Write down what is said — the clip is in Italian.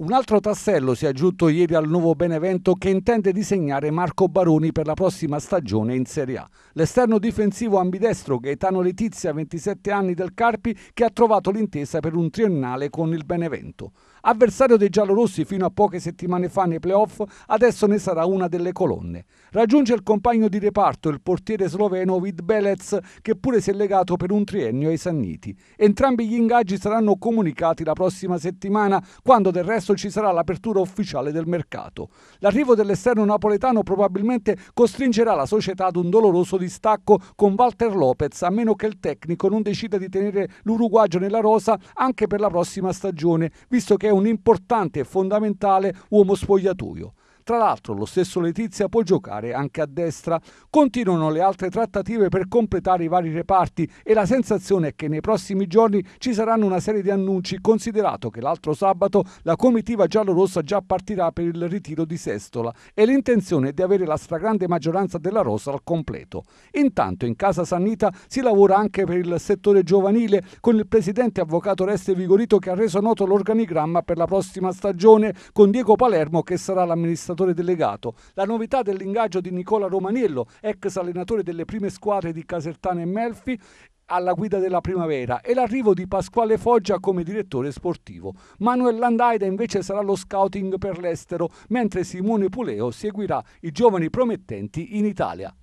Un altro tassello si è aggiunto ieri al nuovo Benevento che intende disegnare Marco Baroni per la prossima stagione in Serie A. L'esterno difensivo ambidestro Gaetano Letizia, 27 anni del Carpi, che ha trovato l'intesa per un triennale con il Benevento. Avversario dei giallorossi fino a poche settimane fa nei playoff, adesso ne sarà una delle colonne. Raggiunge il compagno di reparto, il portiere sloveno Vid Belez, che pure si è legato per un triennio ai Sanniti. Entrambi gli ingaggi saranno comunicati la prossima settimana, quando del resto presto ci sarà l'apertura ufficiale del mercato. L'arrivo dell'esterno napoletano probabilmente costringerà la società ad un doloroso distacco con Walter Lopez, a meno che il tecnico non decida di tenere l'uruguagio nella rosa anche per la prossima stagione, visto che è un importante e fondamentale uomo spogliatoio. Tra l'altro lo stesso Letizia può giocare anche a destra. Continuano le altre trattative per completare i vari reparti e la sensazione è che nei prossimi giorni ci saranno una serie di annunci, considerato che l'altro sabato la comitiva giallorossa già partirà per il ritiro di Sestola e l'intenzione è di avere la stragrande maggioranza della rosa al completo. Intanto in casa Sannita si lavora anche per il settore giovanile con il presidente avvocato Reste Vigorito che ha reso noto l'organigramma per la prossima stagione con Diego Palermo che sarà l'amministratore allenatore delegato. La novità dell'ingaggio di Nicola Romaniello, ex allenatore delle prime squadre di Casertana e Melfi, alla guida della primavera e l'arrivo di Pasquale Foggia come direttore sportivo. Manuel Landaida invece sarà lo scouting per l'estero, mentre Simone Puleo seguirà i giovani promettenti in Italia.